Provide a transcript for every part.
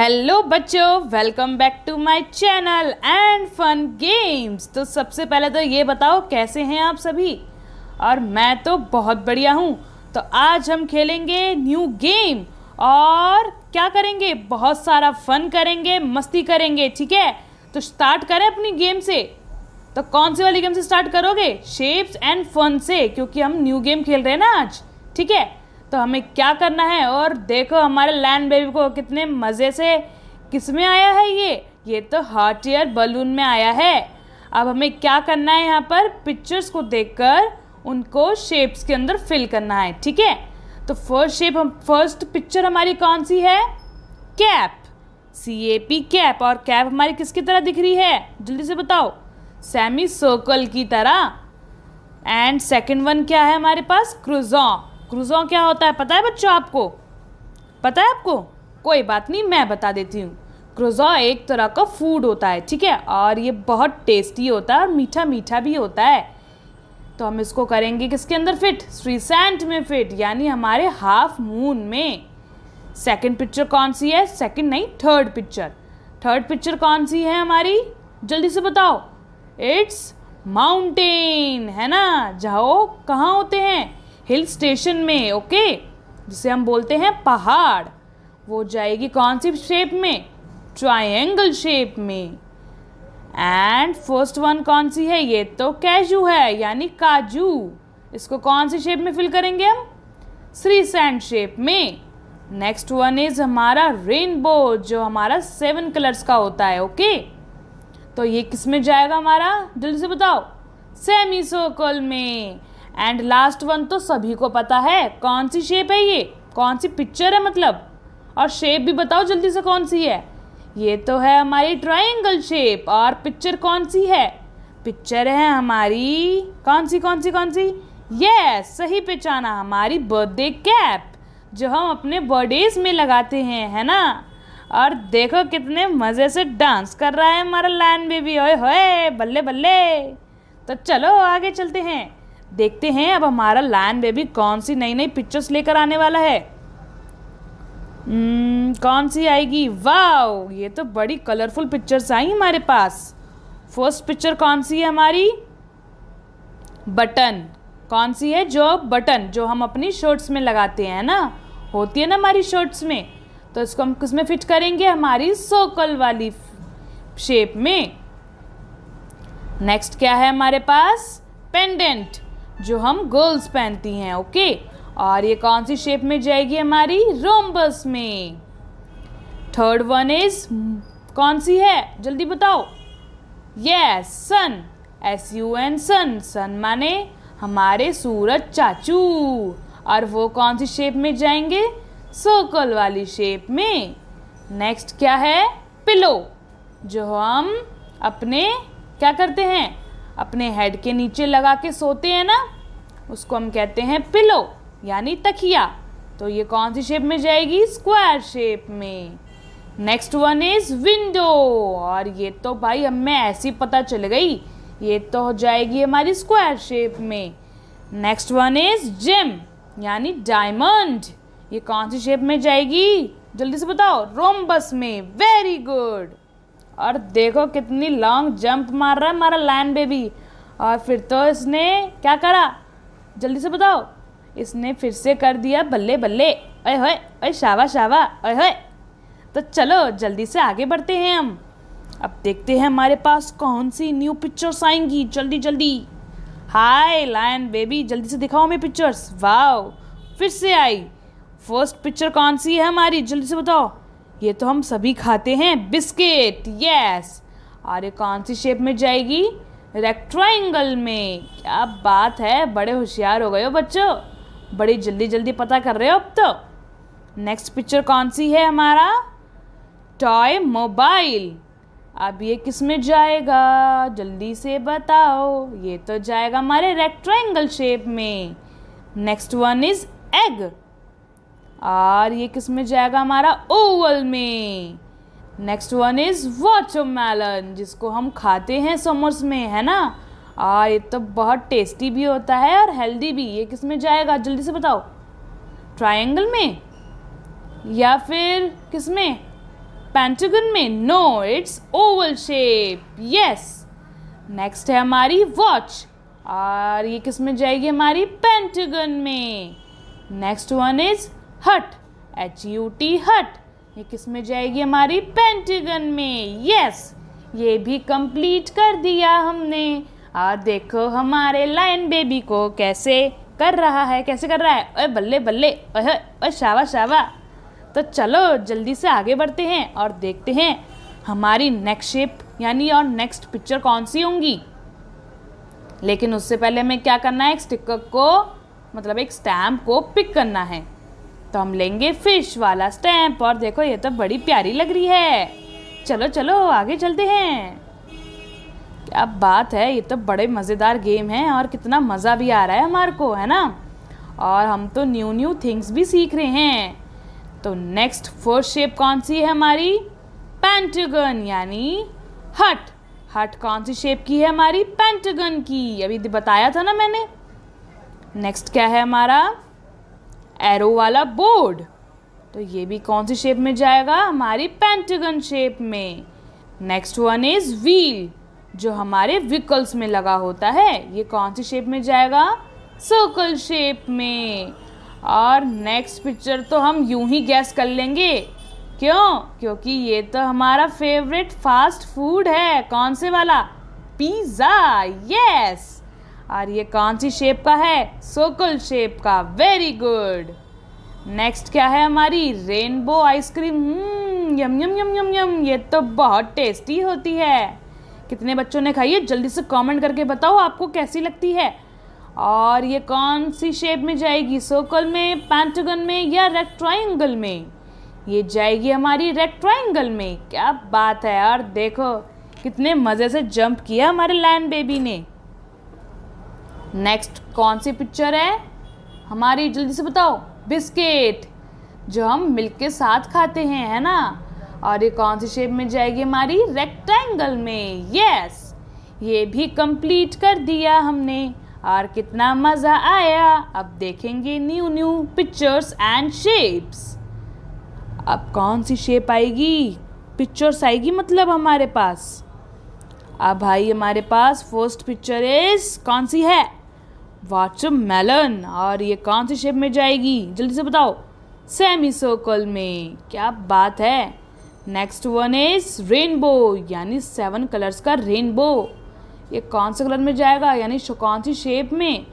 hello बच्चों welcome back to my channel and fun games तो सबसे पहले तो ये बताओ कैसे हैं आप सभी और मैं तो बहुत बढ़िया हूँ तो आज हम खेलेंगे न्यू गेम और क्या करेंगे बहुत सारा फन करेंगे मस्ती करेंगे ठीक है तो स्टार्ट करें अपनी गेम से तो कौन सी वाली गेम से स्टार्ट करोगे शेप्स एंड फन से क्योंकि हम न्यू गेम खेल रहे हैं ना आज ठीक है तो हमें क्या करना है और देखो हमारे लैंड बेबी को कितने मज़े से किस में आया है ये ये तो हॉट एयर बलून में आया है अब हमें क्या करना है यहाँ पर पिक्चर्स को देखकर उनको शेप्स के अंदर फिल करना है ठीक है तो फर्स्ट शेप हम फर्स्ट पिक्चर हमारी कौन सी है cap C A P cap और कैप हमारी किसकी तरह दिख रही है जल्दी से बताओ सेमी सर्कल की तरह एंड सेकंड वन क्या है हमारे पास क्रूजॉन क्रूजों क्या होता है पता है बच्चों आपको पता है आपको कोई बात नहीं मैं बता देती हूँ क्रोजॉ एक तरह का फूड होता है ठीक है और ये बहुत टेस्टी होता है और मीठा मीठा भी होता है तो हम इसको करेंगे किसके अंदर फिट श्रीसेंट में फिट यानी हमारे हाफ मून में सेकंड पिक्चर कौन सी है सेकंड नहीं थर्ड पिक्चर थर्ड पिक्चर कौन सी है हमारी जल्दी से बताओ इट्स माउंटेन है ना जाओ कहाँ होते हैं हिल स्टेशन में ओके जिसे हम बोलते हैं पहाड़ वो जाएगी कौन सी शेप में ट्राइंगल शेप में एंड फर्स्ट वन कौन सी है ये तो कैजू है यानी काजू इसको कौन सी शेप में फिल करेंगे हम श्री सैंड शेप में नेक्स्ट वन इज हमारा रेनबो जो हमारा सेवन कलर्स का होता है ओके तो ये किस में जाएगा हमारा जल्दी से बताओ सेमी सर्कल में एंड लास्ट वन तो सभी को पता है कौन सी शेप है ये कौन सी पिक्चर है मतलब और शेप भी बताओ जल्दी से कौन सी है ये तो है हमारी ट्राइंगल शेप और पिक्चर कौन सी है पिक्चर है हमारी कौन सी कौन सी कौन सी ये सही पहचाना हमारी बर्थडे कैप जो हम अपने बर्थडेज में लगाते हैं है ना और देखो कितने मज़े से डांस कर रहा है हमारा लाइन बेबी ओए होए बल्ले बल्ले तो चलो आगे चलते हैं देखते हैं अब हमारा लैंड बेबी कौन सी नई नई पिक्चर्स लेकर आने वाला है hmm, कौन सी आएगी वाह ये तो बड़ी कलरफुल पिक्चर्स आई हमारे पास फर्स्ट पिक्चर कौन सी है हमारी बटन कौन सी है जो बटन जो हम अपनी शर्ट्स में लगाते हैं ना होती है ना हमारी शर्ट्स में तो इसको हम किस में फिट करेंगे हमारी सोकल वाली शेप में नेक्स्ट क्या है हमारे पास पेंडेंट जो हम गर्ल्स पहनती हैं ओके और ये कौन सी शेप में जाएगी हमारी रोम्बस में थर्ड वन इज कौन सी है जल्दी बताओ yes sun S U N sun sun माने हमारे सूरज चाचू और वो कौन सी शेप में जाएंगे सर्कल वाली शेप में नेक्स्ट क्या है पिलो जो हम अपने क्या करते हैं अपने हेड के नीचे लगा के सोते हैं ना उसको हम कहते हैं पिलो यानी तकिया तो ये कौन सी शेप में जाएगी स्क्वायर शेप में नेक्स्ट वन इज विंडो और ये तो भाई हमें ऐसी पता चल गई ये तो हो जाएगी हमारी स्क्वायर शेप में नेक्स्ट वन इज जिम यानी डायमंड ये कौन सी शेप में जाएगी जल्दी से बताओ रोमबस में वेरी गुड और देखो कितनी लॉन्ग जंप मार रहा है हमारा लायन बेबी और फिर तो इसने क्या करा जल्दी से बताओ इसने फिर से कर दिया बल्ले बल्ले अय होय अय शावा शावा अय होय तो चलो जल्दी से आगे बढ़ते हैं हम अब देखते हैं हमारे पास कौन सी न्यू पिक्चर्स आएंगी जल्दी जल्दी हाय लायन बेबी जल्दी से दिखाओ हमें पिक्चर्स वाओ फिर से आई फर्स्ट पिक्चर कौन सी है हमारी जल्दी से बताओ ये तो हम सभी खाते हैं बिस्किट यस और ये कौन सी शेप में जाएगी रेक्ट्राइंगल में क्या बात है बड़े होशियार हो गए हो बच्चों बड़ी जल्दी जल्दी पता कर रहे हो अब तो नेक्स्ट पिक्चर कौन सी है हमारा टॉय मोबाइल अब ये किस में जाएगा जल्दी से बताओ ये तो जाएगा हमारे रेक्ट्राइंगल शेप में नेक्स्ट वन इज़ एग और ये किस में जाएगा हमारा ओवल में नेक्स्ट वन इज़ वाटरमेलन जिसको हम खाते हैं समर्स में है ना और ये तो बहुत टेस्टी भी होता है और हेल्दी भी ये किस में जाएगा जल्दी से बताओ ट्रायंगल में या फिर किस में पेंटागन में no it's oval shape yes next है हमारी वॉच और ये किस में जाएगी हमारी पेंटागन में next one is hut H U T hut ये किस में जाएगी हमारी पेंटिगन में यस ये भी कंप्लीट कर दिया हमने और देखो हमारे लाइन बेबी को कैसे कर रहा है कैसे कर रहा है अरे बल्ले बल्ले अरे शावा शावा तो चलो जल्दी से आगे बढ़ते हैं और देखते हैं हमारी नेक्स्ट शेप यानी और नेक्स्ट पिक्चर कौन सी होंगी लेकिन उससे पहले हमें क्या करना है एक स्टिकर को मतलब एक स्टैम्प को पिक करना है तो हम लेंगे फिश वाला स्टैम्प और देखो ये तो बड़ी प्यारी लग रही है चलो चलो आगे चलते हैं क्या बात है ये तो बड़े मज़ेदार गेम हैं और कितना मज़ा भी आ रहा है हमारे को है ना और हम तो न्यू न्यू थिंग्स भी सीख रहे हैं तो नेक्स्ट फोर्थ शेप कौन सी है हमारी पेंटगन यानी हट हट कौन सी शेप की है हमारी पेंटगन की अभी बताया था ना मैंने नेक्स्ट क्या है हमारा एरो वाला बोर्ड तो ये भी कौन सी शेप में जाएगा हमारी पेंटागन शेप में नेक्स्ट वन इज़ व्हील जो हमारे व्हीकल्स में लगा होता है ये कौन सी शेप में जाएगा सर्कल शेप में और नेक्स्ट पिक्चर तो हम यूं ही गैस कर लेंगे क्यों क्योंकि ये तो हमारा फेवरेट फास्ट फूड है कौन से वाला पिज़्ज़ा यस और ये कौन सी शेप का है सोकल शेप का वेरी गुड नेक्स्ट क्या है हमारी रेनबो आइसक्रीम यम यम यम यम यम ये तो बहुत टेस्टी होती है कितने बच्चों ने खाई है जल्दी से कमेंट करके बताओ आपको कैसी लगती है और ये कौन सी शेप में जाएगी सोकल में पैंटगन में या रेड ट्राइंगल में ये जाएगी हमारी रेड ट्राइंगल में क्या बात है और देखो कितने मज़े से जंप किया हमारे लैंड बेबी ने नेक्स्ट कौन सी पिक्चर है हमारी जल्दी से बताओ बिस्किट जो हम मिल्क के साथ खाते हैं है ना और ये कौन सी शेप में जाएगी हमारी रेक्टेंगल में यस ये भी कंप्लीट कर दिया हमने और कितना मज़ा आया अब देखेंगे new new pictures and shapes अब कौन सी शेप आएगी पिक्चर्स आएगी मतलब हमारे पास अब भाई हमारे पास फर्स्ट पिक्चर इज़ कौन सी है मेलन और ये कौन सी शेप में जाएगी जल्दी से बताओ सेमी सर्कल में क्या बात है नेक्स्ट वन इज रेनबो यानी सेवन कलर्स का रेनबो ये कौन से कलर में जाएगा यानी कौन सी शेप में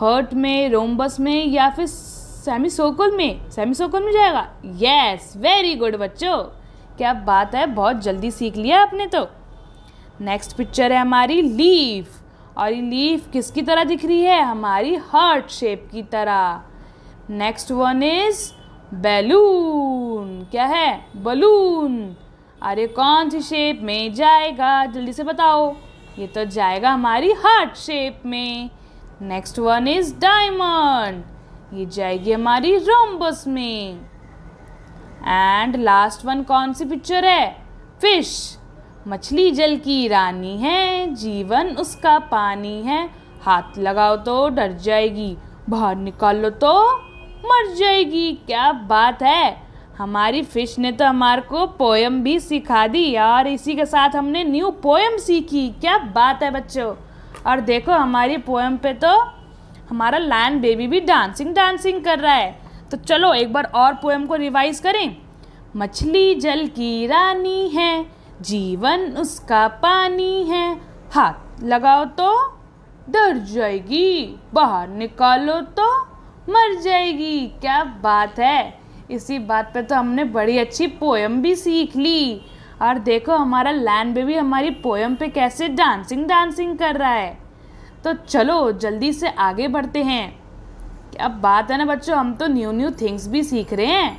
हर्ट में रोमबस में या फिर सेमी सर्कल में सेमी सर्कल में जाएगा यस वेरी गुड बच्चों क्या बात है बहुत जल्दी सीख लिया आपने तो नेक्स्ट पिक्चर है हमारी लीफ और ये लीफ किसकी तरह दिख रही है हमारी हार्ट शेप की तरह नेक्स्ट वन इज बैलून क्या है बलून अरे कौन सी शेप में जाएगा जल्दी से बताओ ये तो जाएगा हमारी हार्ट शेप में नेक्स्ट वन इज डायमंड ये जाएगी हमारी रोम्बस में एंड लास्ट वन कौन सी पिक्चर है फिश मछली जल की रानी है जीवन उसका पानी है हाथ लगाओ तो डर जाएगी बाहर निकालो तो मर जाएगी क्या बात है हमारी फिश ने तो हमारे को पोएम भी सिखा दी और इसी के साथ हमने न्यू पोएम सीखी क्या बात है बच्चों और देखो हमारी पोएम पे तो हमारा लैंड बेबी भी डांसिंग डांसिंग कर रहा है तो चलो एक बार और पोएम को रिवाइज करें मछली जल की रानी है जीवन उसका पानी है हाथ लगाओ तो डर जाएगी बाहर निकालो तो मर जाएगी क्या बात है इसी बात पे तो हमने बड़ी अच्छी पोएम भी सीख ली और देखो हमारा लैंड बेबी हमारी पोएम पे कैसे डांसिंग डांसिंग कर रहा है तो चलो जल्दी से आगे बढ़ते हैं अब बात है ना बच्चों हम तो न्यू न्यू थिंग्स भी सीख रहे हैं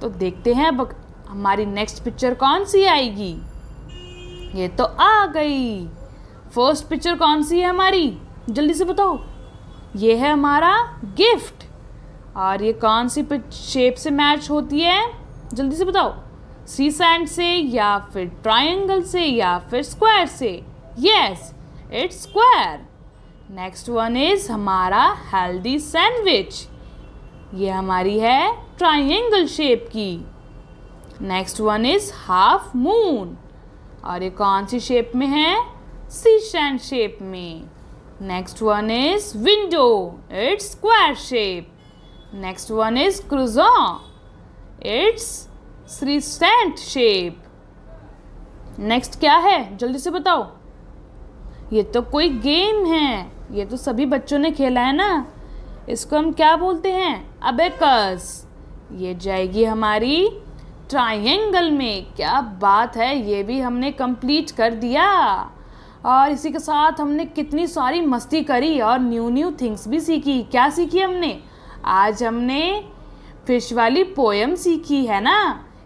तो देखते हैं अब हमारी नेक्स्ट पिक्चर कौन सी आएगी ये तो आ गई फर्स्ट पिक्चर कौन सी है हमारी जल्दी से बताओ ये है हमारा गिफ्ट और ये कौन सी शेप से मैच होती है जल्दी से बताओ सी सैंड से या फिर ट्रायंगल से या फिर स्क्वायर से yes it's square next one is हमारा हेल्दी सैंडविच ये हमारी है ट्रायंगल शेप की next one is half moon और ये कौन सी शेप में है सी शैंड शेप में next one is window it's square shape next one is croissant it's crescent shape next क्या है जल्दी से बताओ ये तो कोई गेम है ये तो सभी बच्चों ने खेला है ना इसको हम क्या बोलते हैं अबेकस ये जाएगी हमारी ट्राइंगल में क्या बात है ये भी हमने कंप्लीट कर दिया और इसी के साथ हमने कितनी सारी मस्ती करी और न्यू न्यू थिंग्स भी सीखी क्या सीखी हमने आज हमने फिश वाली पोएम सीखी है ना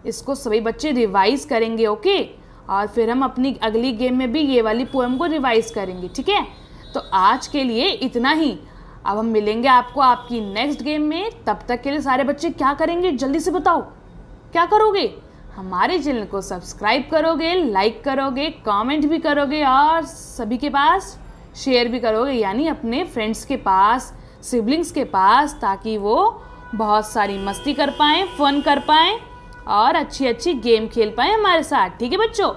इसको सभी बच्चे रिवाइज करेंगे ओके और फिर हम अपनी अगली गेम में भी ये वाली पोएम को रिवाइज करेंगे ठीक है तो आज के लिए इतना ही अब हम मिलेंगे आपको आपकी नेक्स्ट गेम में तब तक के लिए सारे बच्चे क्या करेंगे जल्दी से बताओ क्या करोगे हमारे चैनल को सब्सक्राइब करोगे लाइक करोगे कमेंट भी करोगे और सभी के पास शेयर भी करोगे यानी अपने फ्रेंड्स के पास सिबलिंग्स के पास ताकि वो बहुत सारी मस्ती कर पाएँ फन कर पाएँ और अच्छी अच्छी गेम खेल पाएँ हमारे साथ ठीक है बच्चों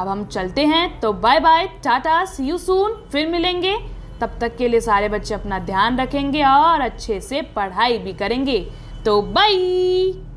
अब हम चलते हैं तो bye bye tata see you soon फिर मिलेंगे तब तक के लिए सारे बच्चे अपना ध्यान रखेंगे और अच्छे से पढ़ाई भी करेंगे तो बाय